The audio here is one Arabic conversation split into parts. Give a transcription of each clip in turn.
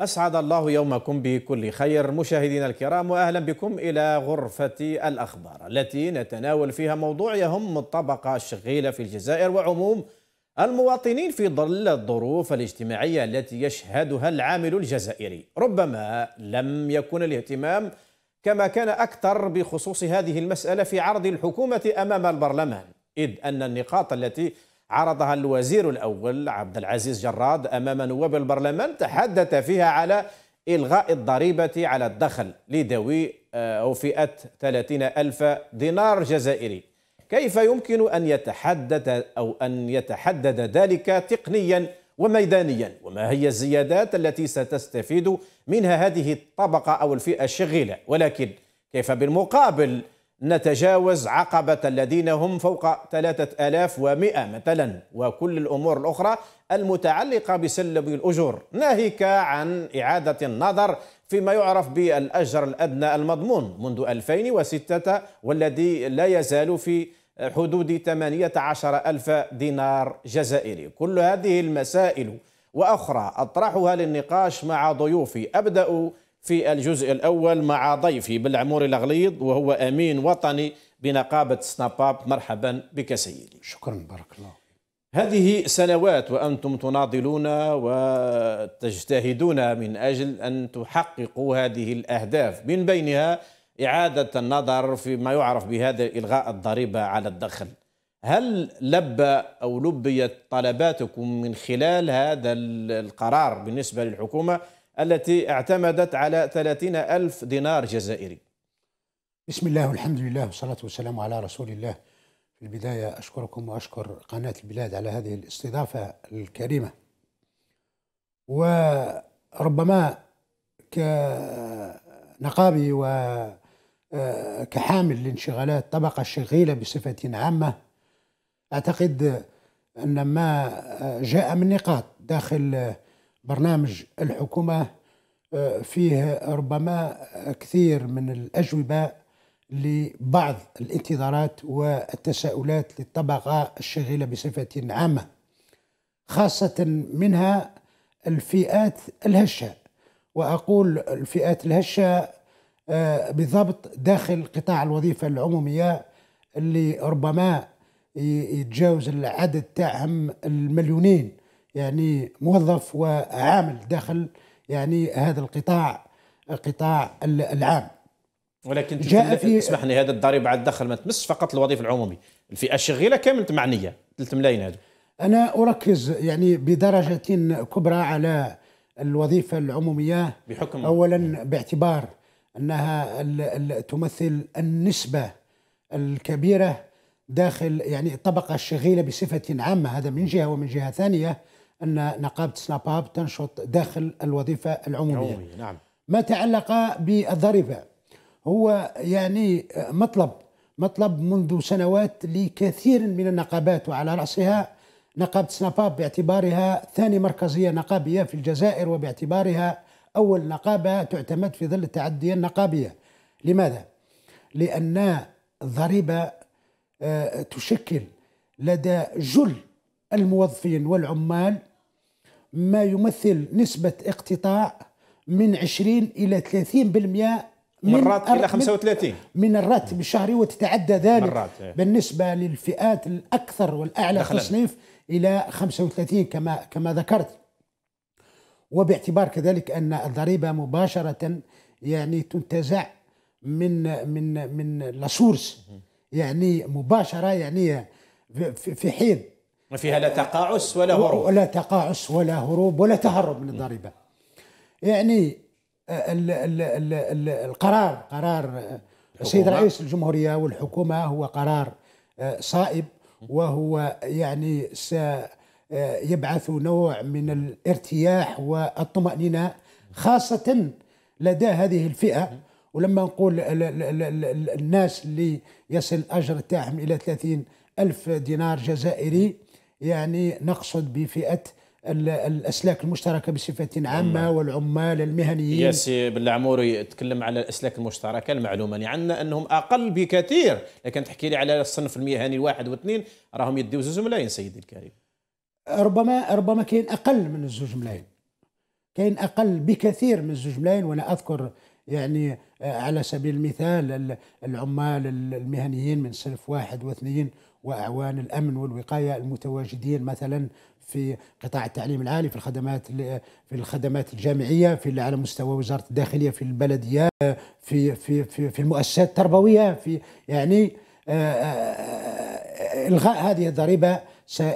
أسعد الله يومكم بكل خير مشاهدينا الكرام وأهلا بكم إلى غرفة الأخبار التي نتناول فيها موضوع يهم الطبقة الشغيلة في الجزائر وعموم المواطنين في ظل الظروف الاجتماعية التي يشهدها العامل الجزائري ربما لم يكن الاهتمام كما كان أكثر بخصوص هذه المسألة في عرض الحكومة أمام البرلمان إذ أن النقاط التي عرضها الوزير الأول عبد العزيز جراد أمام نواب البرلمان تحدث فيها على إلغاء الضريبة على الدخل لذوي آه، أو فئة 30 ألف دينار جزائري كيف يمكن أن يتحدد أو أن يتحدد ذلك تقنيا وميدانيا وما هي الزيادات التي ستستفيد منها هذه الطبقة أو الفئة الشغيلة ولكن كيف بالمقابل نتجاوز عقبة الذين هم فوق 3100 مثلا وكل الأمور الأخرى المتعلقة بسلم الأجور ناهيك عن إعادة النظر فيما يعرف بالأجر الأدنى المضمون منذ 2006 والذي لا يزال في حدود 18 ألف دينار جزائري كل هذه المسائل وأخرى أطرحها للنقاش مع ضيوفي أبدأ في الجزء الأول مع ضيفي بالعمور الغليظ وهو أمين وطني بنقابة سناباب مرحبا بك سيدي شكرا بارك الله هذه سنوات وأنتم تناضلون وتجتهدون من أجل أن تحققوا هذه الأهداف من بينها إعادة النظر فيما يعرف بهذا إلغاء الضريبة على الدخل هل لبى أو لبيت طلباتكم من خلال هذا القرار بالنسبة للحكومة التي اعتمدت على 30 ألف دينار جزائري بسم الله والحمد لله والصلاة والسلام على رسول الله في البداية أشكركم وأشكر قناة البلاد على هذه الاستضافة الكريمة وربما كنقابي وكحامل آه، لانشغالات طبقة شغيلة بصفة عامة أعتقد أن ما آه، جاء من نقاط داخل آه، برنامج الحكومة آه، فيه ربما كثير من الأجوبة لبعض الانتظارات والتساؤلات للطبقة الشغيلة بصفة عامة خاصة منها الفئات الهشة وأقول الفئات الهشة آه، بالضبط داخل قطاع الوظيفة العمومية اللي ربما يتجاوز العدد تاعهم المليونين يعني موظف وعامل داخل يعني هذا القطاع قطاع العام ولكن جاء في اسمح لي هذا الضريبه على الدخل ما تمس فقط الوظيف العمومي الفئه الشغيله كامل معنيه 3 ملايين هذا انا اركز يعني بدرجه كبرى على الوظيفه العموميه بحكم اولا باعتبار انها تمثل النسبه الكبيره داخل يعني الطبقه الشغيله بصفه عامه هذا من جهه ومن جهه ثانيه أن نقابة سناباب تنشط داخل الوظيفة العمومية نعم. ما تعلق بالضريبة هو يعني مطلب مطلب منذ سنوات لكثير من النقابات وعلى رأسها نقابة سناباب باعتبارها ثاني مركزية نقابية في الجزائر وباعتبارها أول نقابة تعتمد في ظل التعدية النقابية لماذا؟ لأن الضريبة آه، تشكل لدى جل الموظفين والعمال ما يمثل نسبة اقتطاع من 20 إلى 30% من الراتب إلى 35 من الراتب الشهري وتتعدى ذلك مرات إيه. بالنسبة للفئات الأكثر والأعلى تصنيف إلى 35 كما كما ذكرت وباعتبار كذلك أن الضريبة مباشرة يعني تنتزع من من من لاسورس يعني مباشرة يعني في حين ما فيها لا تقاعس ولا هروب ولا تقاعس ولا هروب ولا تهرب من الضريبه يعني الـ آه، الـ الـ الـ القرار قرار آه، السيد رئيس الجمهوريه والحكومه هو قرار آه، صائب وهو يعني سيبعث نوع من الارتياح والطمأنينة خاصة لدى هذه الفئة ولما نقول الناس اللي يصل الأجر تاعهم إلى 30 ألف دينار جزائري يعني نقصد بفئه الاسلاك المشتركه بصفه عامه نعم. والعمال المهنيين ياسي بالعموري تكلم على الاسلاك المشتركه المعلومه اللي عندنا انهم اقل بكثير لكن تحكي لي على الصنف المهني الواحد واثنين راهم يديو زوج ملايين سيدي الكريم ربما ربما كاين اقل من الزوج ملايين كاين اقل بكثير من الزوج ملايين وانا اذكر يعني آه، على سبيل المثال العمال المهنيين من صنف واحد واثنين واعوان الامن والوقايه المتواجدين مثلا في قطاع التعليم العالي في الخدمات في الخدمات الجامعيه في على مستوى وزاره الداخليه في البلديات في في في, في المؤسسات التربويه في يعني آه، آه، آه، الغاء هذه الضريبه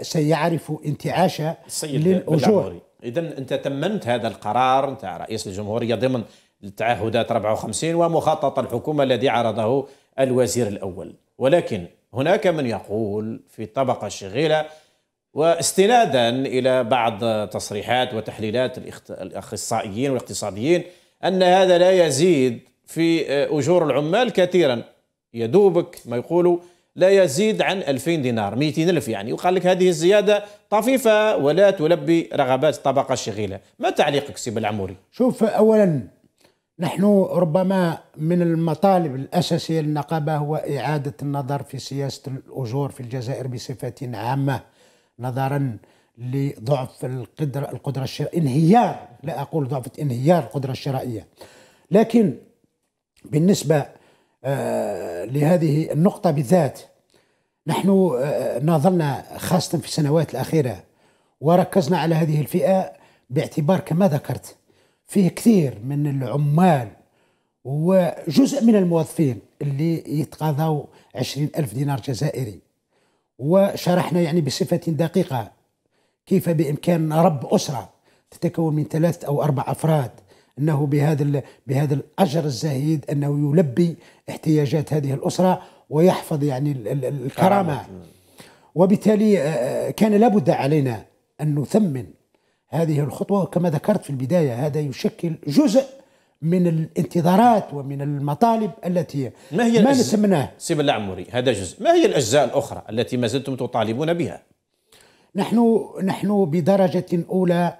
سيعرف انتعاش للاجور اذا انت تممت هذا القرار نتاع رئيس الجمهوريه ضمن التعهدات 54 ومخطط الحكومه الذي عرضه الوزير الاول ولكن هناك من يقول في الطبقة الشغيلة واستنادا إلى بعض تصريحات وتحليلات الأخصائيين والاقتصاديين أن هذا لا يزيد في آه، أجور العمال كثيرا يدوبك ما يقولوا لا يزيد عن 2000 دينار 200 ألف يعني وقال لك هذه الزيادة طفيفة ولا تلبي رغبات الطبقة الشغيلة ما تعليقك سي العموري شوف أولا نحن ربما من المطالب الأساسية للنقابة هو إعادة النظر في سياسة الأجور في الجزائر بصفة عامة نظرا لضعف القدرة القدرة الشرائية انهيار لا أقول ضعف انهيار القدرة الشرائية لكن بالنسبة آه، لهذه النقطة بالذات نحن آه، ناظرنا خاصة في السنوات الأخيرة وركزنا على هذه الفئة باعتبار كما ذكرت فيه كثير من العمال وجزء من الموظفين اللي يتقاضوا عشرين ألف دينار جزائري وشرحنا يعني بصفة دقيقة كيف بإمكان رب أسرة تتكون من ثلاث أو أربع أفراد أنه بهذا بهذا الأجر الزهيد أنه يلبي احتياجات هذه الأسرة ويحفظ يعني الكرامة وبالتالي آه، آه، كان لابد علينا أن نثمن هذه الخطوة كما ذكرت في البداية هذا يشكل جزء من الانتظارات ومن المطالب التي ما هي ما نسمناه سيب العموري هذا جزء ما هي الأجزاء الأخرى التي ما زلتم تطالبون بها نحن نحن بدرجة أولى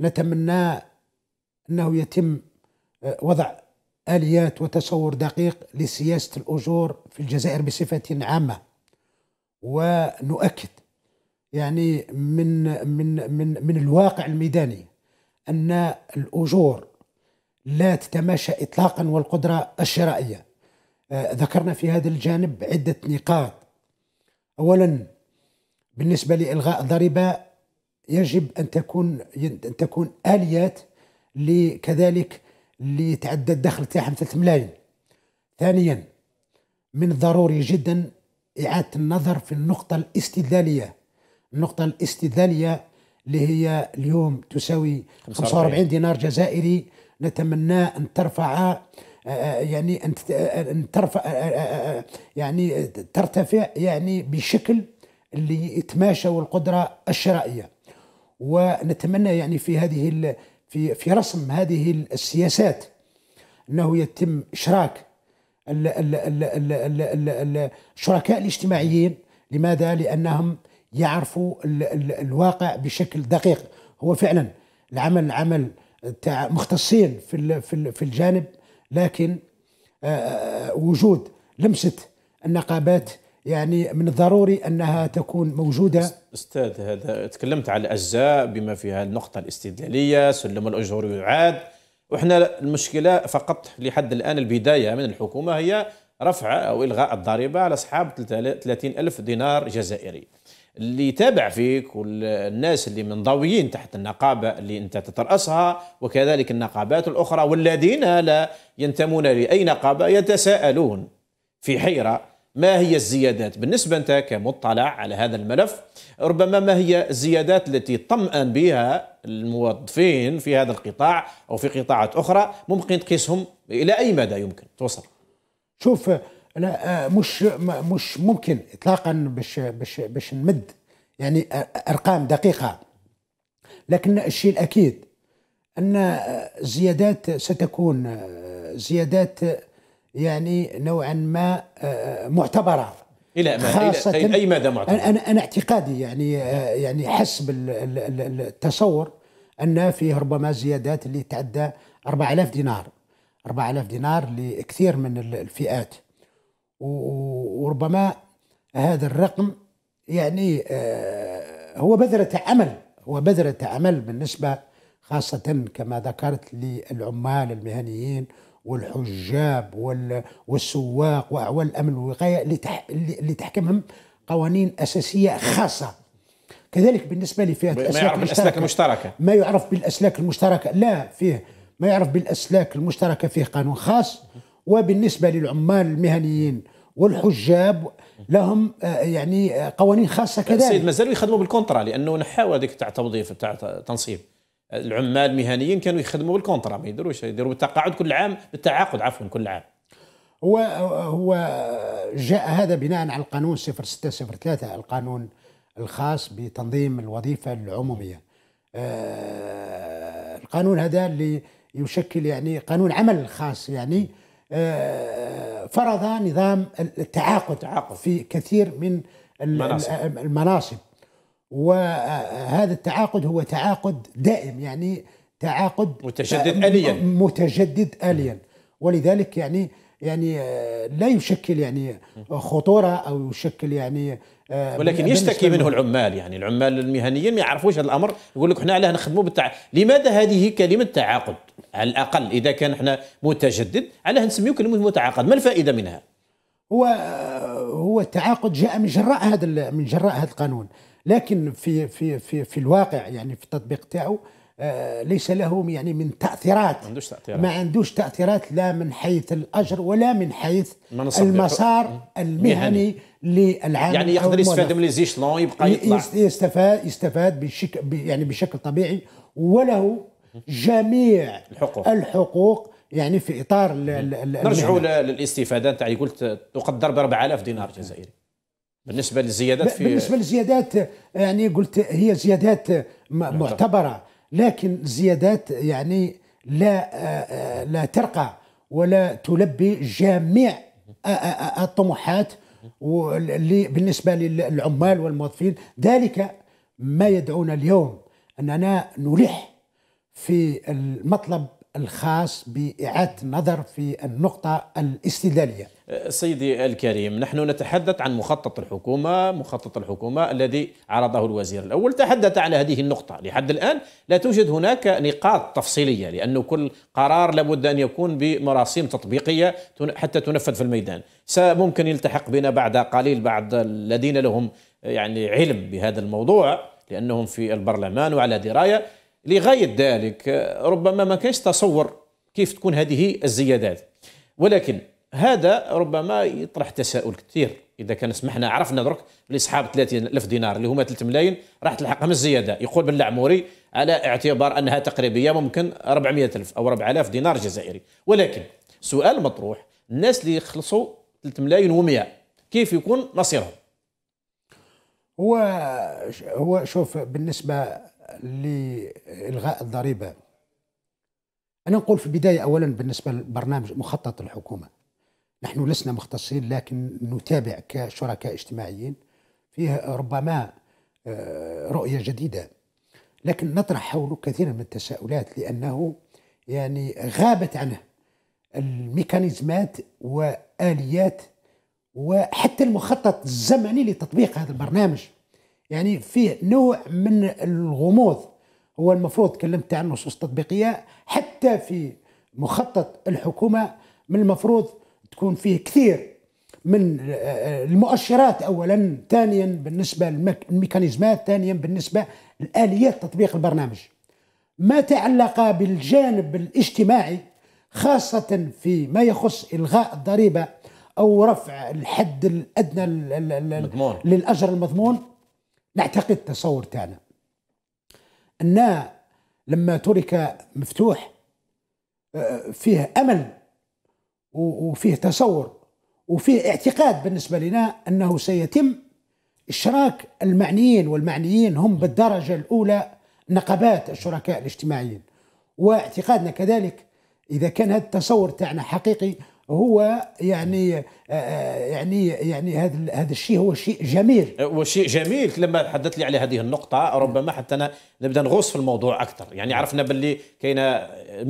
نتمنى أنه يتم آه، وضع آليات وتصور دقيق لسياسة الأجور في الجزائر بصفة عامة ونؤكد يعني من من من من الواقع الميداني ان الاجور لا تتماشى اطلاقا والقدره الشرائيه آه، ذكرنا في هذا الجانب عده نقاط اولا بالنسبه لالغاء الضريبه يجب ان تكون ان تكون اليات لكذلك اللي يتعدى الدخل تاعهم 3 ملايين ثانيا من الضروري جدا إعادة النظر في النقطة الاستدلالية النقطة الاستدلالية اللي هي اليوم تساوي 45 دينار جزائري نتمنى أن ترفع آه، آه، يعني أن آه، ترفع يعني ترتفع يعني بشكل اللي يتماشى والقدرة الشرائية ونتمنى يعني في هذه في في رسم هذه السياسات انه يتم اشراك الشركاء الاجتماعيين لماذا؟ لانهم يعرفوا الـ الـ الواقع بشكل دقيق هو فعلا العمل عمل تاع مختصين في في الجانب لكن آه، آه، وجود لمسه النقابات يعني من الضروري انها تكون موجوده استاذ هذا تكلمت على الاجزاء بما فيها النقطه الاستدلاليه سلم الاجور يعاد وإحنا المشكله فقط لحد الان البدايه من الحكومه هي رفع او الغاء الضريبه على اصحاب 30 الف دينار جزائري اللي يتابع فيك والناس اللي منضويين تحت النقابة اللي أنت تترأسها وكذلك النقابات الأخرى والذين لا ينتمون لأي نقابة يتساءلون في حيرة ما هي الزيادات بالنسبة أنت كمطلع على هذا الملف ربما ما هي الزيادات التي طمأن بها الموظفين في هذا القطاع أو في قطاعات أخرى ممكن تقيسهم إلى أي مدى يمكن توصل شوف لا آه، مش مش ممكن اطلاقا باش باش باش نمد يعني ارقام دقيقه لكن الشيء الاكيد ان الزيادات آه، ستكون آه، زيادات يعني نوعا ما معتبره الى خاصة إلى اي مدى معتبر؟ انا انا اعتقادي يعني يعني حسب التصور ان فيه ربما زيادات اللي تعدى 4000 دينار 4000 دينار لكثير من الفئات وربما هذا الرقم يعني آه، هو بذرة عمل هو بذرة عمل بالنسبة خاصة كما ذكرت للعمال المهنيين والحجاب والسواق وأعوان الأمن والوقاية اللي تحكمهم قوانين أساسية خاصة كذلك بالنسبة لفئة الأسلاك المشتركة, المشتركة ما يعرف بالأسلاك المشتركة لا فيه ما يعرف بالأسلاك المشتركة فيه قانون خاص وبالنسبة للعمال المهنيين والحجاب لهم آه، يعني آه، قوانين خاصة كذلك السيد مازالوا يخدموا بالكونترا لأنه نحاو هذيك تاع توظيف تاع تنصيب العمال المهنيين كانوا يخدموا بالكونترا ما يديروش يديروا بالتقاعد كل عام بالتعاقد عفوا كل عام هو هو جاء هذا بناء على القانون 0603 القانون الخاص بتنظيم الوظيفة العمومية آه، القانون هذا اللي يشكل يعني قانون عمل خاص يعني آه، فرض نظام التعاقد في كثير من المناصب, وهذا التعاقد هو تعاقد دائم يعني تعاقد متجدد آليا متجدد آليا ولذلك يعني يعني آه، لا يشكل يعني آه، خطوره او يشكل يعني آه، ولكن يشتكي منه العمال يعني العمال المهنيين ما يعرفوش هذا الامر يقول لك احنا علاه نخدموا بالتع لماذا هذه كلمه تعاقد على الاقل اذا كان احنا متجدد علاه نسميه كلمه متعاقد ما الفائده منها هو هو التعاقد جاء من جراء هذا من جراء هذا القانون لكن في في في في الواقع يعني في التطبيق تاعو آه، ليس له يعني من تاثيرات ما عندوش تاثيرات ما عندوش تاثيرات لا من حيث الاجر ولا من حيث المسار المهني للعام يعني يقدر يستفاد من لي يبقى يطلع يستفاد يستفاد بشكل يعني بشكل طبيعي وله جميع الحقوق الحقوق يعني في اطار نرجعوا للاستفاده نتاعي قلت تقدر ب 4000 دينار جزائري بالنسبه للزيادات في بالنسبه للزيادات يعني قلت هي زيادات معتبره لكن زيادات يعني لا آه، لا ترقى ولا تلبي جميع آه، آه، الطموحات بالنسبة للعمال والموظفين ذلك ما يدعونا اليوم أننا نلح في المطلب الخاص بإعادة النظر في النقطة الاستدلالية أه، سيدي الكريم نحن نتحدث عن مخطط الحكومة مخطط الحكومة الذي عرضه الوزير الأول تحدث عن هذه النقطة لحد الآن لا توجد هناك نقاط تفصيلية لأن كل قرار لابد أن يكون بمراسيم تطبيقية حتى تنفذ في الميدان سممكن يلتحق بنا بعد قليل بعض الذين لهم يعني علم بهذا الموضوع لأنهم في البرلمان وعلى دراية لغاية ذلك ربما ما كانش تصور كيف تكون هذه الزيادات ولكن هذا ربما يطرح تساؤل كثير اذا كان سمحنا عرفنا درك اللي صحاب 30 الف دينار اللي هما 3 ملايين راح تلحقهم الزياده يقول بالعموري على اعتبار انها تقريبيه ممكن 400 الف او 4000 دينار جزائري ولكن سؤال مطروح الناس اللي خلصوا 3 ملايين و100 كيف يكون مصيرهم هو هو شوف بالنسبه لإلغاء الضريبة أنا نقول في البداية أولا بالنسبة للبرنامج مخطط الحكومة نحن لسنا مختصين لكن نتابع كشركاء اجتماعيين فيه ربما آه، رؤية جديدة لكن نطرح حوله كثيرا من التساؤلات لأنه يعني غابت عنه الميكانيزمات وآليات وحتى المخطط الزمني لتطبيق هذا البرنامج يعني فيه نوع من الغموض هو المفروض تكلمت عن نصوص تطبيقية حتى في مخطط الحكومة من المفروض تكون فيه كثير من آه، المؤشرات أولا ثانيا بالنسبة للميكانيزمات ثانيا بالنسبة لآليات تطبيق البرنامج ما تعلق بالجانب الاجتماعي خاصة في ما يخص إلغاء الضريبة أو رفع الحد الأدنى للأجر المضمون نعتقد تصور تاعنا أن لما ترك مفتوح آه، فيه أمل وفيه تصور وفيه اعتقاد بالنسبة لنا أنه سيتم إشراك المعنيين والمعنيين هم بالدرجة الأولى نقبات الشركاء الاجتماعيين واعتقادنا كذلك إذا كان هذا التصور تاعنا حقيقي هو يعني آه، آه، يعني يعني هذا هذا الشيء هو شيء جميل أه، وشيء جميل لما حدثت لي على هذه النقطة ربما حتى أنا نبدا نغوص في الموضوع أكثر يعني نعم. عرفنا باللي كاين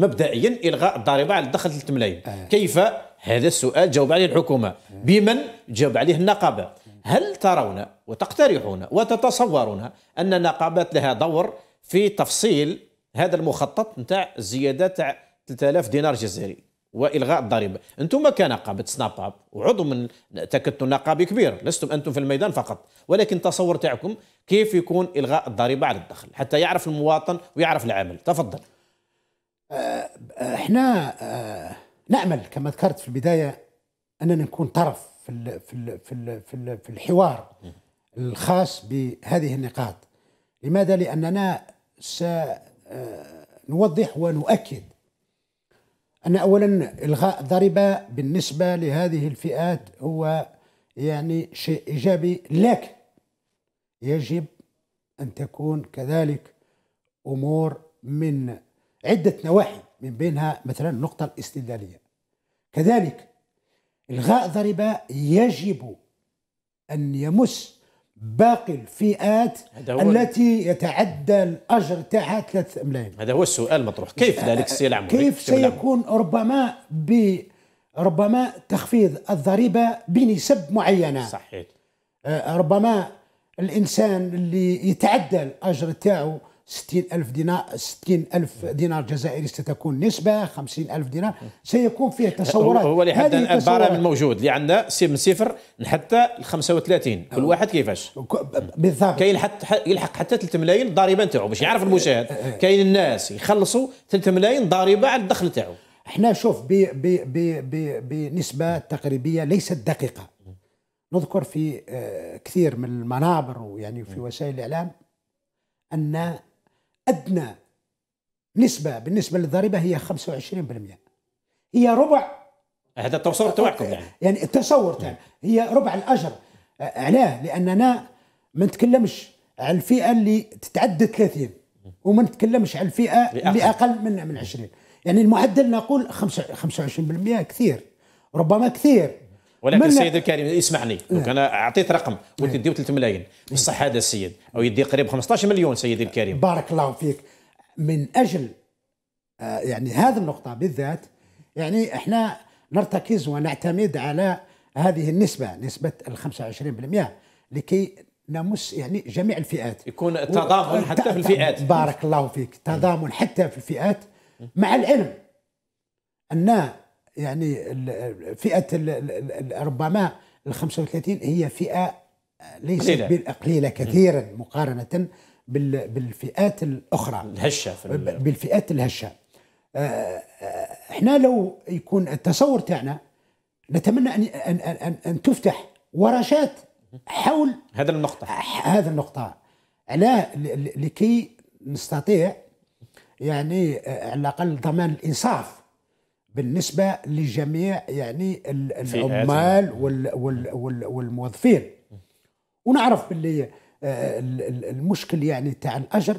مبدئيا إلغاء الضريبة على الدخل 3 ملايين كيف هذا السؤال جاوب عليه الحكومة بمن جاوب عليه النقابة هل ترون وتقترحون وتتصورون أن النقابات لها دور في تفصيل هذا المخطط نتاع الزيادة تاع 3000 دينار جزائري والغاء الضريبه انتم كنقابه سناب اب وعضو من تكتل نقابي كبير لستم انتم في الميدان فقط ولكن تصور تاعكم كيف يكون الغاء الضريبه على الدخل حتى يعرف المواطن ويعرف العامل تفضل آه، آه، احنا نعمل آه، نامل كما ذكرت في البدايه اننا نكون طرف في في في في, في الحوار الخاص بهذه النقاط لماذا لاننا سنوضح ونؤكد أن أولا إلغاء ضريبة بالنسبة لهذه الفئات هو يعني شيء إيجابي لكن يجب أن تكون كذلك أمور من عدة نواحي من بينها مثلا النقطة الاستدلالية كذلك إلغاء الضريبة يجب أن يمس باقي الفئات التي يتعدى الأجر تاعها 3 ملايين هذا هو السؤال المطروح كيف ذلك السي العمري كيف سيكون ربما ب ربما تخفيض الضريبة بنسب معينة صحيح آه، ربما الإنسان اللي يتعدى الأجر تاعه ستين ألف دينار ستين ألف دينار جزائري ستكون نسبة خمسين ألف دينار سيكون فيه تصورات هو اللي حد البرامج الموجود اللي عندنا من صفر حتى 35 كل واحد كيفاش بالضبط كاين حتى يلحق حتى 3 ملايين ضريبة نتاعو باش يعرف المشاهد أه، أه، أه. كاين الناس يخلصوا 3 ملايين ضريبة على الدخل نتاعو احنا شوف بنسبة تقريبية ليست دقيقة نذكر في كثير من المنابر ويعني في وسائل الإعلام أن أدنى نسبة بالنسبة للضريبة هي 25% هي ربع هذا التصور تبعكم يعني يعني التصور تاعنا هي ربع الأجر أه، علاه لأننا ما نتكلمش على الفئة اللي تتعدى 30 وما نتكلمش على الفئة اللي أقل من من 20 يعني المعدل نقول 25% كثير ربما كثير ولكن السيد الكريم اسمعني دوك نعم. انا اعطيت رقم قلت نعم. يديو 3 ملايين بصح نعم. هذا السيد او يدي قريب 15 مليون سيدي الكريم بارك الله فيك من اجل آه، يعني هذه النقطة بالذات يعني احنا نرتكز ونعتمد على هذه النسبة نسبة ال 25% لكي نمس يعني جميع الفئات يكون تضامن حتى في الفئات بارك الله فيك تضامن حتى في الفئات مع العلم أن يعني فئه ربما ال 35 هي فئه ليست قليله كثيرا مقارنه بالفئات الاخرى الهشه بالفئات الهشه آه، آه، احنا لو يكون التصور تاعنا نتمنى ان ان ان, أن تفتح ورشات حول هذا النقطه هذا النقطه على لكي نستطيع يعني آه، على الاقل ضمان الانصاف بالنسبه لجميع يعني العمال يعني. وال وال وال والموظفين ونعرف باللي آه، المشكل يعني تاع الاجر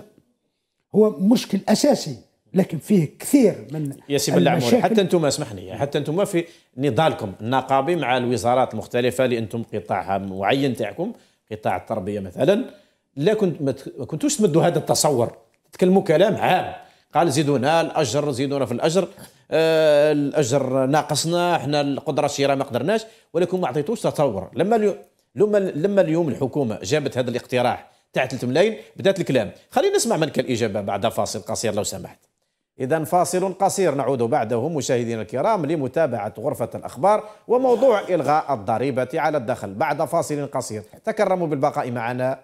هو مشكل اساسي لكن فيه كثير من يا سي حتى انتم اسمحني حتى انتم في نضالكم النقابي مع الوزارات المختلفه اللي انتم قطاعها معين تاعكم قطاع التربيه مثلا لا كنت ما كنتوش تمدوا هذا التصور تكلموا كلام عام قال زيدونا الاجر زيدونا في الاجر آه، الاجر ناقصنا احنا القدره الشراء ما قدرناش ولكن ما عطيتوش تطور لما اليوم لما لما اليوم الحكومه جابت هذا الاقتراح تاع 3 ملايين بدات الكلام خلينا نسمع منك الاجابه بعد فاصل قصير لو سمحت إذا فاصل قصير نعود بعده مشاهدينا الكرام لمتابعة غرفة الأخبار وموضوع إلغاء الضريبة على الدخل بعد فاصل قصير تكرموا بالبقاء معنا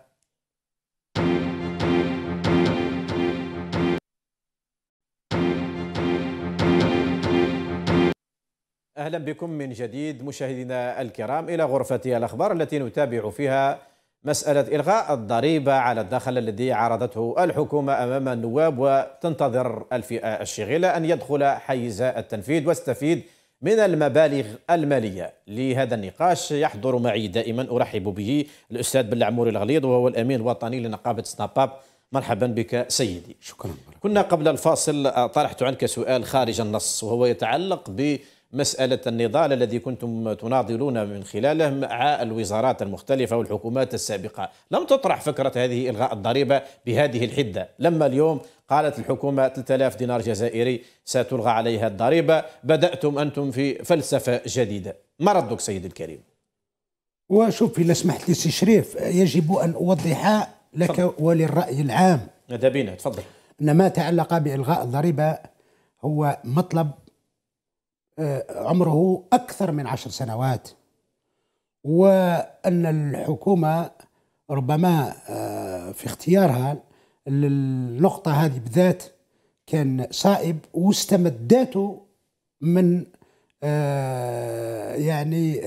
اهلا بكم من جديد مشاهدينا الكرام الى غرفه الاخبار التي نتابع فيها مساله الغاء الضريبه على الدخل الذي عرضته الحكومه امام النواب وتنتظر الفئه الشاغله ان يدخل حيز التنفيذ واستفيد من المبالغ الماليه لهذا النقاش يحضر معي دائما ارحب به الاستاذ بالعمور الغليظ وهو الامين الوطني لنقابه سناباب مرحبا بك سيدي شكرا كنا قبل الفاصل آه، طرحت عنك سؤال خارج النص وهو يتعلق ب مسألة النضال الذي كنتم تناضلون من خلاله مع الوزارات المختلفة والحكومات السابقة لم تطرح فكرة هذه إلغاء الضريبة بهذه الحدة لما اليوم قالت الحكومة 3000 دينار جزائري ستلغى عليها الضريبة بدأتم أنتم في فلسفة جديدة ما ردك سيدي الكريم وشوف إذا سمحت لي سي شريف يجب أن أوضح لك فضل. وللرأي العام ماذا تفضل أن ما تعلق بإلغاء الضريبة هو مطلب آه، عمره أكثر من عشر سنوات وأن الحكومة ربما آه، في اختيارها للنقطة هذه بالذات كان صائب واستمدته من آه، يعني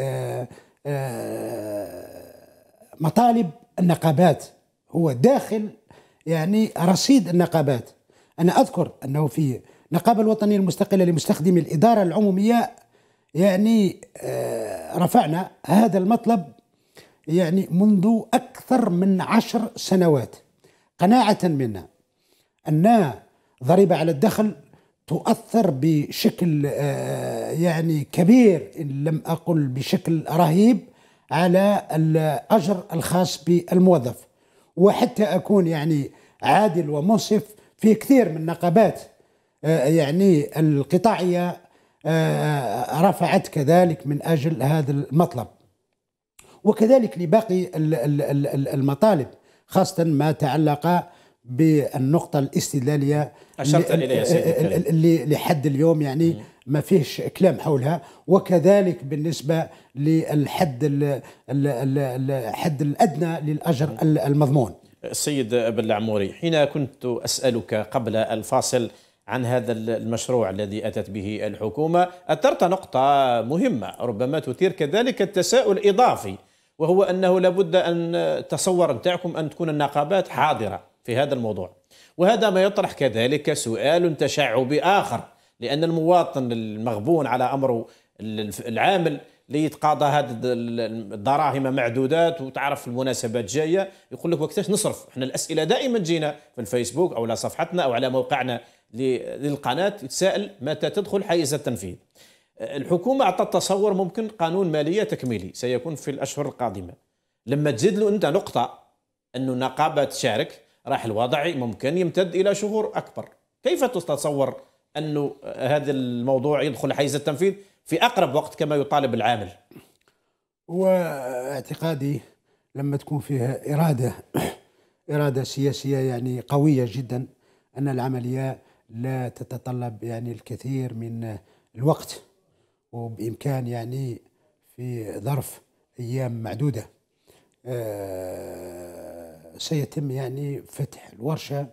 مطالب النقابات هو داخل يعني رصيد النقابات أنا أذكر أنه في النقابة الوطنية المستقلة لمستخدمي الإدارة العمومية يعني آه، رفعنا هذا المطلب يعني منذ أكثر من عشر سنوات قناعة منا أن ضريبة على الدخل تؤثر بشكل آه، يعني كبير إن لم أقل بشكل رهيب على الأجر الخاص بالموظف وحتى أكون يعني عادل ومنصف في كثير من النقابات آه، يعني القطاعية آه، آه، رفعت كذلك من أجل هذا المطلب وكذلك لباقي المطالب خاصة ما تعلق بالنقطة الاستدلالية أشرت إليها لحد اليوم يعني ما فيهش كلام حولها وكذلك بالنسبة للحد الحد الأدنى للأجر المضمون السيد بن العموري حين كنت أسألك قبل الفاصل عن هذا المشروع الذي أتت به الحكومة أثرت نقطة مهمة ربما تثير كذلك التساؤل إضافي وهو أنه لابد أن تصور نتاعكم أن تكون النقابات حاضرة في هذا الموضوع وهذا ما يطرح كذلك سؤال تشعبي آخر لأن المواطن المغبون على أمره العامل اللي يتقاضى هذه الدراهم معدودات وتعرف المناسبات جايه يقول لك وقتاش نصرف احنا الاسئله دائما جينا في الفيسبوك او على صفحتنا او على موقعنا للقناة يتساءل متى تدخل حيز التنفيذ الحكومة أعطت تصور ممكن قانون مالية تكميلي سيكون في الأشهر القادمة لما تزيد له أنت نقطة أن النقابة تشارك راح الوضع ممكن يمتد إلى شهور أكبر كيف تتصور أن هذا الموضوع يدخل حيز التنفيذ في أقرب وقت كما يطالب العامل واعتقادي لما تكون فيها إرادة إرادة سياسية يعني قوية جدا أن العملية لا تتطلب يعني الكثير من الوقت وبإمكان يعني في ظرف أيام معدودة آه، سيتم يعني فتح الورشة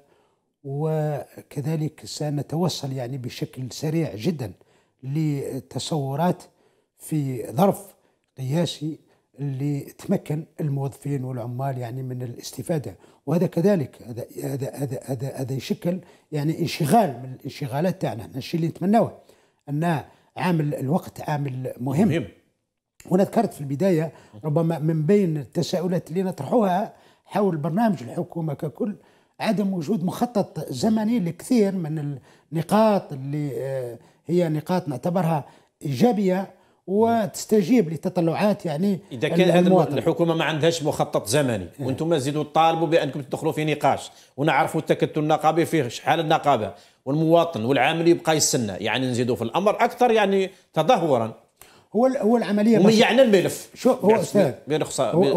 وكذلك سنتوصل يعني بشكل سريع جدا لتصورات في ظرف قياسي اللي تمكن الموظفين والعمال يعني من الاستفاده وهذا كذلك هذا هذا هذا هذا, هذا يشكل يعني انشغال من الانشغالات تاعنا احنا الشيء اللي نتمناوه ان عامل الوقت عامل مهم, مهم. وانا ذكرت في البدايه ربما من بين التساؤلات اللي نطرحوها حول برنامج الحكومه ككل عدم وجود مخطط زمني لكثير من النقاط اللي آه، هي نقاط نعتبرها ايجابيه وتستجيب لتطلعات يعني اذا كان هذا الحكومه ما عندهاش مخطط زمني إيه. وانتم زيدوا تطالبوا بانكم تدخلوا في نقاش ونعرفوا التكتل النقابي فيه شحال النقابه والمواطن والعامل يبقى يستنى يعني نزيدوا في الامر اكثر يعني تدهورا هو هو العمليه ومن يعني الملف شو هو يعني استاذ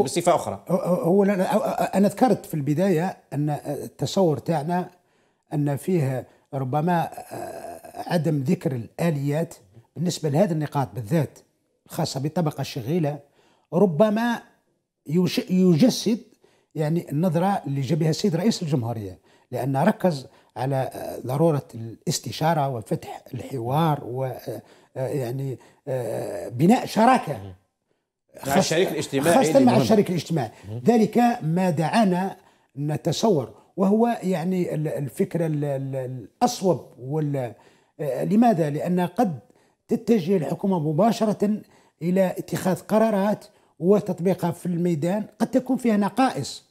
بصفه اخرى هو, هو انا ذكرت في البدايه ان التصور تاعنا ان فيه ربما آه، عدم ذكر الاليات بالنسبة لهذه النقاط بالذات الخاصة بالطبقة الشغيلة ربما يجسد يعني النظرة اللي جابها السيد رئيس الجمهورية لأن ركز على ضرورة الاستشارة وفتح الحوار و آه، آه، يعني آه، بناء شراكة مع الشريك الاجتماعي خاصة مع الشريك الاجتماعي ذلك ما دعانا نتصور وهو يعني الفكرة الأصوب لماذا؟ لأن قد تتجه الحكومة مباشرة إلى اتخاذ قرارات وتطبيقها في الميدان قد تكون فيها نقائص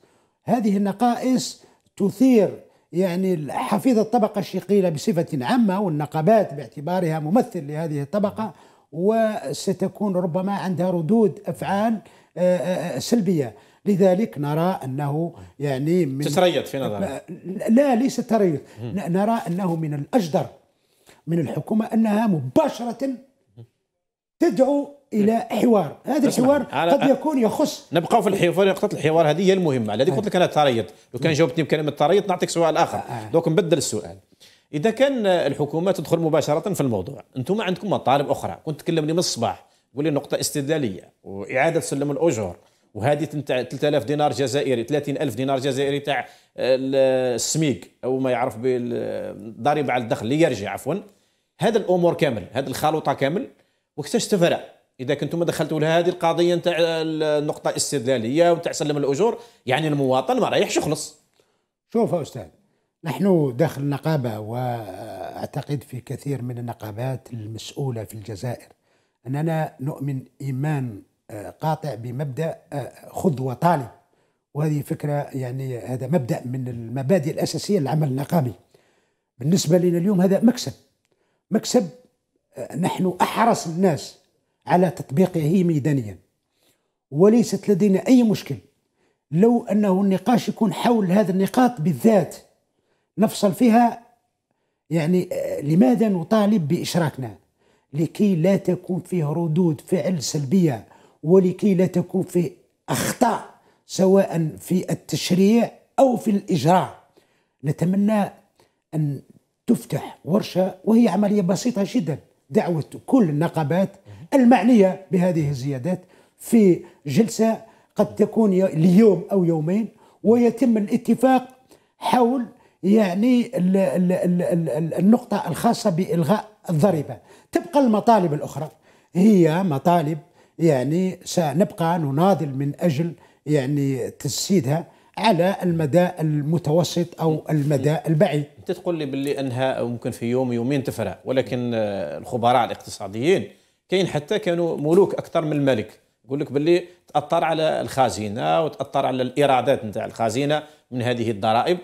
هذه النقائص تثير يعني حفيظ الطبقة الشقيلة بصفة عامة والنقابات باعتبارها ممثل لهذه الطبقة وستكون ربما عندها ردود أفعال آه، آه، آه، سلبية لذلك نرى أنه يعني من في نظرك لا ليس تريث نرى أنه من الأجدر من الحكومه انها مباشره تدعو الى حوار هذا الحوار قد يكون يخص نبقى في الحوار نقطه الحوار هذه هي المهمه الذي قلت لك انا تريض لو كان جاوبتني بكلمه تريض نعطيك سؤال اخر دوك آه. نبدل السؤال اذا كان الحكومه تدخل مباشره في الموضوع انتم عندكم مطالب اخرى كنت تكلمني من الصباح تقول لي نقطه استدلاليه واعاده سلم الاجور وهذه 3000 دينار جزائري 30000 دينار جزائري تاع السميك او ما يعرف بالضريبه على الدخل اللي يرجع عفوا هذا الامور كامل هذه الخلوطه كامل وقتاش تفرع اذا كنتم دخلتوا لهذه هذه القضيه نتاع النقطه الاستدلاليه ونتاع سلم الاجور يعني المواطن ما رايحش يخلص شوف استاذ نحن داخل نقابه واعتقد في كثير من النقابات المسؤوله في الجزائر اننا نؤمن ايمان آه، قاطع بمبدا آه، خذ وطالب وهذه فكره يعني هذا مبدا من المبادئ الاساسيه للعمل النقابي بالنسبه لنا اليوم هذا مكسب مكسب آه، نحن احرص الناس على تطبيقه ميدانيا وليست لدينا اي مشكل لو انه النقاش يكون حول هذه النقاط بالذات نفصل فيها يعني آه، لماذا نطالب باشراكنا لكي لا تكون فيه ردود فعل سلبيه ولكي لا تكون فيه اخطاء سواء في التشريع او في الاجراء نتمنى ان تفتح ورشة وهي عملية بسيطة جدا دعوة كل النقابات المعنية بهذه الزيادات في جلسة قد تكون ليوم أو يومين ويتم الاتفاق حول يعني النقطة الخاصة بإلغاء الضريبة تبقى المطالب الأخرى هي مطالب يعني سنبقى نناضل من أجل يعني تجسيدها على المدى المتوسط او المدى البعيد انت تقول لي باللي انها ممكن في يوم يومين تفرع ولكن آه، الخبراء الاقتصاديين كاين حتى كانوا ملوك اكثر من الملك يقول لك باللي تاثر على الخزينه وتاثر على الايرادات نتاع الخزينه من هذه الضرائب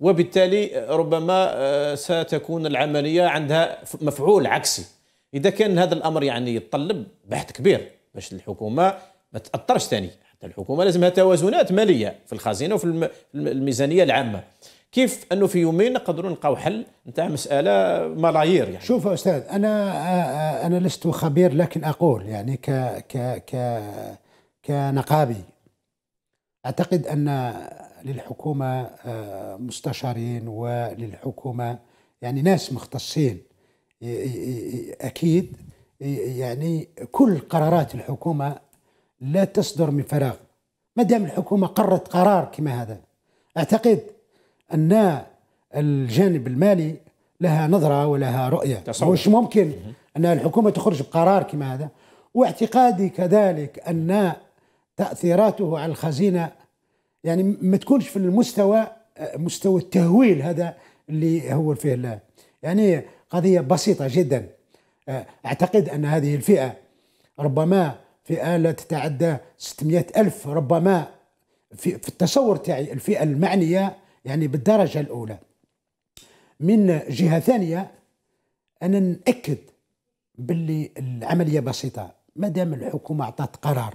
وبالتالي آه، ربما آه، ستكون العمليه عندها مفعول عكسي اذا كان هذا الامر يعني يتطلب بحث كبير باش الحكومه ما تاثرش ثاني الحكومه لازمها توازنات ماليه في الخزينه وفي الميزانيه العامه كيف انه في يومين نقدروا نلقاو حل نتاع مساله ملايير يعني شوف استاذ انا انا لست خبير لكن اقول يعني ك ك ك كنقابي اعتقد ان للحكومه آه، مستشارين وللحكومه يعني ناس مختصين اكيد يعني كل قرارات الحكومه لا تصدر من فراغ ما دام الحكومة قررت قرار كما هذا أعتقد أن الجانب المالي لها نظرة ولها رؤية تصور. مش ممكن أن الحكومة تخرج بقرار كما هذا واعتقادي كذلك أن تأثيراته على الخزينة يعني ما تكونش في المستوى مستوى التهويل هذا اللي هو فيه لا يعني قضية بسيطة جدا أعتقد أن هذه الفئة ربما فئه لا تتعدى 600 ألف ربما في, في التصور تاعي الفئه المعنيه يعني بالدرجه الاولى من جهه ثانيه انا ناكد باللي العمليه بسيطه ما دام الحكومه اعطت قرار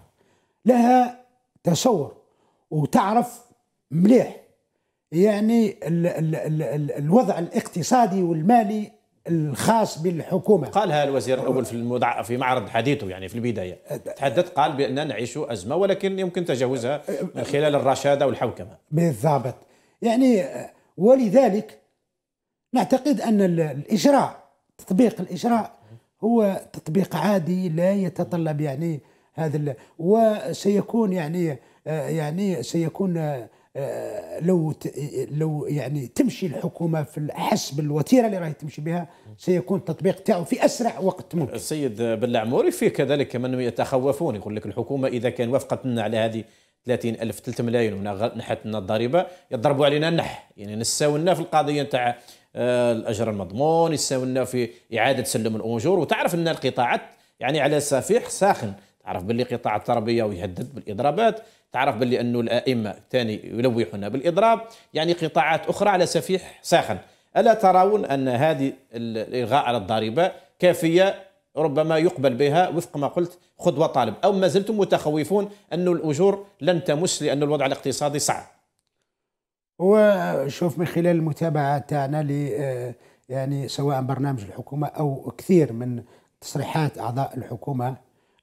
لها تصور وتعرف مليح يعني الـ الـ الـ الوضع الاقتصادي والمالي الخاص بالحكومه قالها الوزير الاول في المدع... في معرض حديثه يعني في البدايه تحدث قال باننا نعيش ازمه ولكن يمكن تجاوزها من خلال الرشاده والحوكمه بالضبط يعني ولذلك نعتقد ان الاجراء تطبيق الاجراء هو تطبيق عادي لا يتطلب يعني هذا وسيكون يعني آه، يعني سيكون آه، لو لو يعني تمشي الحكومه في حسب الوتيره اللي راهي تمشي بها سيكون التطبيق تاعو في اسرع وقت ممكن. السيد بلعموري في كذلك من يتخوفون يقول لك الحكومه اذا كان وافقت لنا على هذه 30 ألف 3 ملايين ونحت لنا الضريبه يضربوا علينا النح يعني نساو لنا في القضيه نتاع آه، الاجر المضمون يساو لنا في اعاده سلم الاجور وتعرف ان القطاعات يعني على سفيح ساخن تعرف باللي قطاع التربيه ويهدد بالاضرابات تعرف باللي انه الائمه ثاني يلوحون بالاضراب يعني قطاعات اخرى على سفيح ساخن الا ترون ان هذه الالغاء على الضريبه كافيه ربما يقبل بها وفق ما قلت خذ وطالب او ما زلتم متخوفون أن الاجور لن تمس لان الوضع الاقتصادي صعب وشوف من خلال المتابعه تاعنا ل آه، يعني سواء برنامج الحكومه او كثير من تصريحات اعضاء الحكومه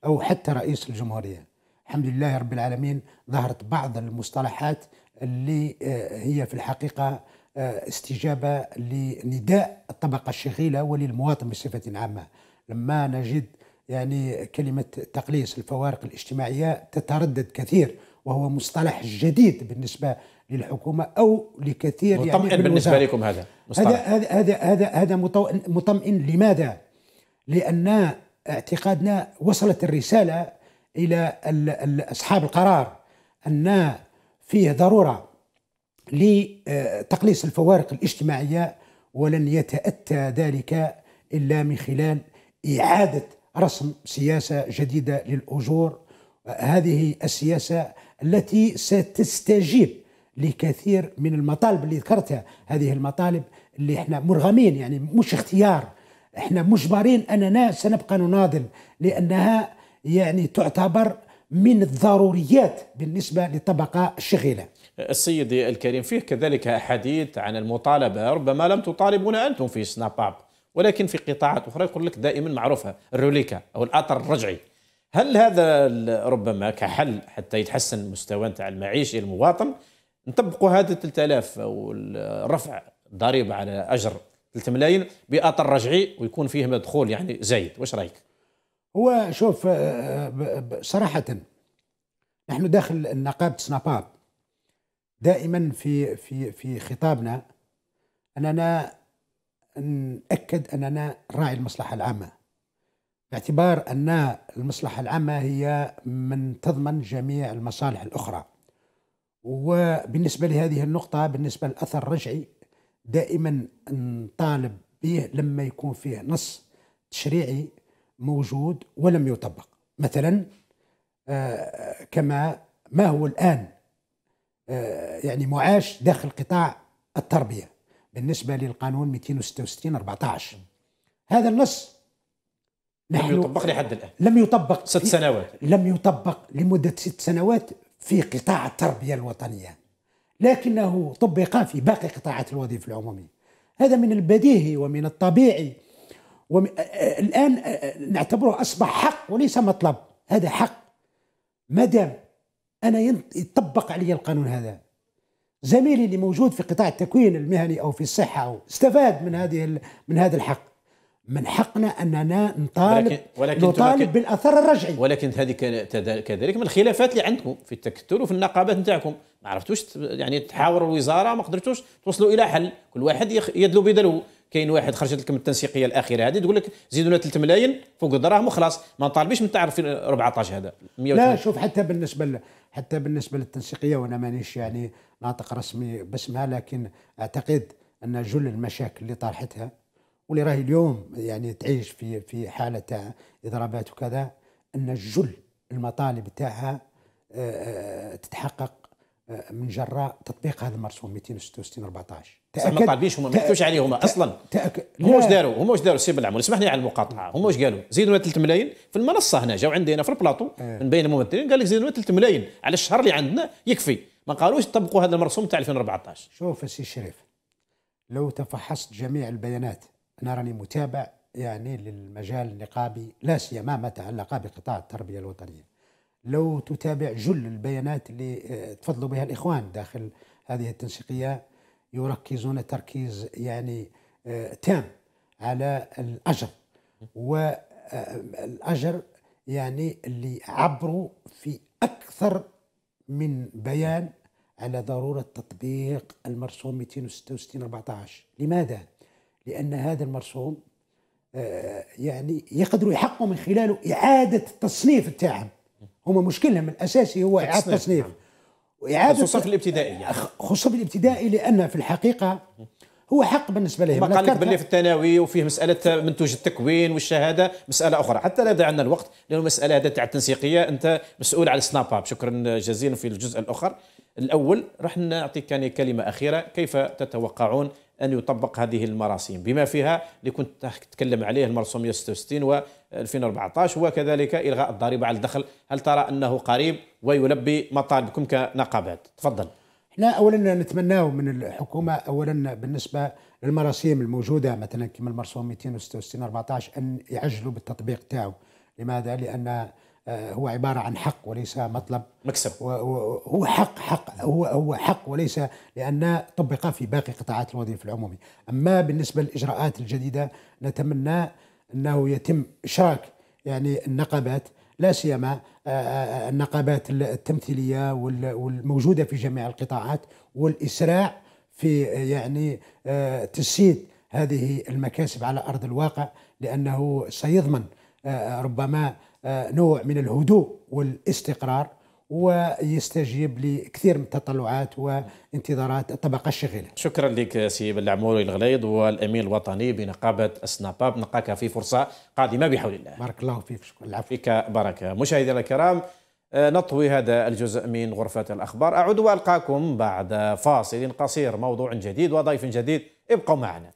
او حتى رئيس الجمهوريه الحمد لله رب العالمين ظهرت بعض المصطلحات اللي آه، هي في الحقيقة آه، استجابة لنداء الطبقة الشغيلة وللمواطن بصفة عامة لما نجد يعني كلمة تقليص الفوارق الاجتماعية تتردد كثير وهو مصطلح جديد بالنسبة للحكومة أو لكثير يعني مطمئن يعني بالنسبة لكم هذا هذا هذا هذا هذا مطمئن لماذا؟ لأن اعتقادنا وصلت الرسالة الى اصحاب القرار ان فيه ضروره لتقليص الفوارق الاجتماعيه ولن يتاتى ذلك الا من خلال اعاده رسم سياسه جديده للاجور هذه السياسه التي ستستجيب لكثير من المطالب اللي ذكرتها هذه المطالب اللي احنا مرغمين يعني مش اختيار احنا مجبرين اننا سنبقى نناضل لانها يعني تعتبر من الضروريات بالنسبه للطبقه الشغيله. السيد الكريم فيه كذلك حديث عن المطالبه ربما لم تطالبونا انتم في سناب اب ولكن في قطاعات اخرى يقول لك دائما معروفه الروليكا او الاثر الرجعي. هل هذا ربما كحل حتى يتحسن مستوى نتاع المعيش المواطن نطبقوا هذا 3000 او رفع الضريبه على اجر 3 ملايين باثر رجعي ويكون فيه مدخول يعني زايد واش رايك؟ هو شوف آه، آه، آه، صراحة نحن داخل نقابة سناباب دائما في في في خطابنا أننا نأكد أننا راعي المصلحة العامة باعتبار أن المصلحة العامة هي من تضمن جميع المصالح الأخرى وبالنسبة لهذه النقطة بالنسبة للأثر الرجعي دائما نطالب به لما يكون فيه نص تشريعي موجود ولم يطبق مثلا آه، كما ما هو الآن آه، يعني معاش داخل قطاع التربية بالنسبة للقانون 266 14 هذا النص نحن لم يطبق لحد الآن لم يطبق ست سنوات لم يطبق لمدة ست سنوات في قطاع التربية الوطنية لكنه طبق في باقي قطاعات الوظيفة العمومية هذا من البديهي ومن الطبيعي والآن نعتبره أصبح حق وليس مطلب هذا حق ما دام أنا يطبق علي القانون هذا زميلي اللي موجود في قطاع التكوين المهني أو في الصحة أو استفاد من هذه من هذا الحق من حقنا اننا نطالب ولكن, ولكن نطالب بالاثر الرجعي ولكن هذه كذلك من الخلافات اللي عندكم في التكتل وفي النقابات نتاعكم ما عرفتوش يعني تحاور الوزاره ما قدرتوش توصلوا الى حل كل واحد يدلو بدلو كاين واحد خرجت لك من التنسيقيه الاخيره هذه تقول لك زيدونا 3 ملايين فوق الدراهم وخلاص ما نطالبش من تعرف 14 هذا لا شوف حتى بالنسبه حتى بالنسبه للتنسيقيه وانا مانيش يعني ناطق رسمي باسمها لكن اعتقد ان جل المشاكل اللي طرحتها واللي راهي اليوم يعني تعيش في في حاله تاع اضرابات وكذا ان جل المطالب تاعها آه، آه، تتحقق آه، من جراء تطبيق هذا المرسوم 266 14 تأكد ما بيش هما ما يحكوش عليه هما اصلا هما واش داروا هما واش داروا سيب بن اسمحني على المقاطعه هما واش قالوا زيدونا 3 ملايين في المنصه هنا جاو عندي هنا في البلاطو إيه. من بين الممثلين قال لك زيدونا 3 ملايين على الشهر اللي عندنا يكفي ما قالوش طبقوا هذا المرسوم تاع 2014 شوف السي شريف لو تفحصت جميع البيانات انا راني متابع يعني للمجال النقابي لا سيما ما تعلق بقطاع التربيه الوطنيه لو تتابع جل البيانات اللي آه، تفضلوا بها الاخوان داخل هذه التنسيقيه يركزون تركيز يعني آه، تام على الاجر والاجر آه، يعني اللي عبروا في اكثر من بيان على ضروره تطبيق المرسوم 266 14 لماذا لان هذا المرسوم آه، يعني يقدروا يحققوا من خلاله اعاده التصنيف تاعهم هما مشكلهم الاساسي هو اعاده التصنيف خصوصا في الابتدائي يعني. خصوصا في الابتدائي لان في الحقيقه هو حق بالنسبه لهم ما قال لك باللي في الثانوي وفيه مساله منتوج التكوين والشهاده مساله اخرى حتى لا يضيع عندنا الوقت لانه المساله هذا تاع التنسيقيه انت مسؤول على سناب اب شكرا جزيلا في الجزء الاخر الاول راح نعطيك يعني كلمه اخيره كيف تتوقعون ان يطبق هذه المراسيم بما فيها اللي كنت تتكلم عليه المرسوم 166 و 2014 وكذلك إلغاء الضريبة على الدخل هل ترى أنه قريب ويلبي مطالبكم كنقابات تفضل احنا اولا نتمناو من الحكومه اولا بالنسبه للمراسيم الموجوده مثلا كما المرسوم 266 14 ان يعجلوا بالتطبيق تاعو لماذا؟ لان آه، هو عباره عن حق وليس مطلب مكسب هو حق حق هو هو حق وليس لان طبق في باقي قطاعات الوظيفه العمومي اما بالنسبه للاجراءات الجديده نتمنى انه يتم اشراك يعني النقابات لا سيما آه، آه، آه، النقابات التمثيليه والموجوده في جميع القطاعات والاسراع في يعني تسييد هذه المكاسب على ارض الواقع لانه سيضمن ربما نوع من الهدوء والاستقرار ويستجيب لكثير من التطلعات وانتظارات الطبقه الشاغله. شكرا لك سي بلعموري الغليظ والامين الوطني بنقابه السناباب نلقاك في فرصه قادمه بحول الله. بارك الله فيك شكرا العفو. فيك بركه. مشاهدينا الكرام آه، نطوي هذا الجزء من غرفه الاخبار، اعود والقاكم بعد فاصل قصير موضوع جديد وضيف جديد، ابقوا معنا.